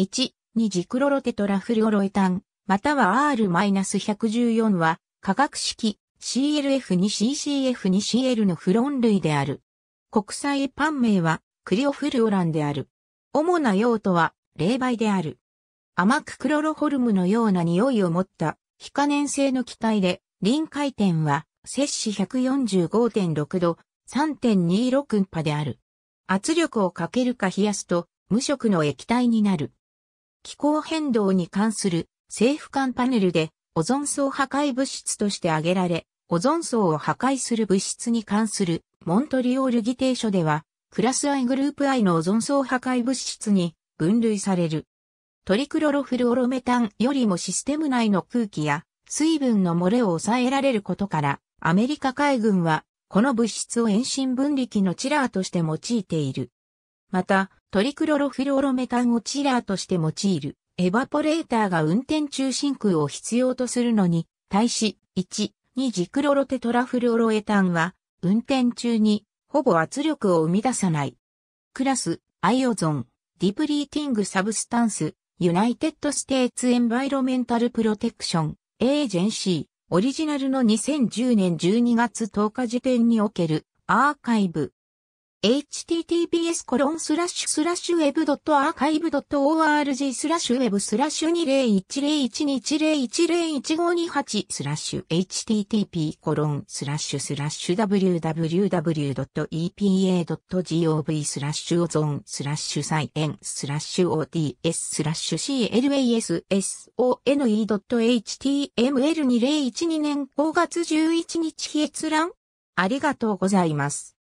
1、2ジクロロテトラフルオロエタン、または R-114 は、化学式 CLF2CCF2CL のフロン類である。国際一般名は、クリオフルオランである。主な用途は、冷媒である。甘くクロロホルムのような匂いを持った、非可燃性の気体で、臨界点は、摂氏145.6度、3.26パである。圧力をかけるか冷やすと、無色の液体になる。気候変動に関する政府間パネルでオゾン層破壊物質として挙げられ、オゾン層を破壊する物質に関するモントリオール議定書では、クラス I グループ I のオゾン層破壊物質に分類される。トリクロロフルオロメタンよりもシステム内の空気や水分の漏れを抑えられることから、アメリカ海軍はこの物質を遠心分離器のチラーとして用いている。また、トリクロロフルオロメタンをチラーとして用いる、エバポレーターが運転中真空を必要とするのに、対し、1、2ジクロロテトラフルオロエタンは、運転中に、ほぼ圧力を生み出さない。クラス、アイオゾン、ディプリーティングサブスタンス、ユナイテッドステーツエンバイロメンタルプロテクション、エージェンシー、オリジナルの2010年12月10日時点における、アーカイブ、https コロンスラッシュスアーカイブ org スラッシュウェブスラッシュ201012101528スラッシュ http コロンスラッシュ www.epa.gov スラッシュオゾンスラッシュサイエンスラッシュ ots classone.html2012 年5月11日閲覧ありがとうございます。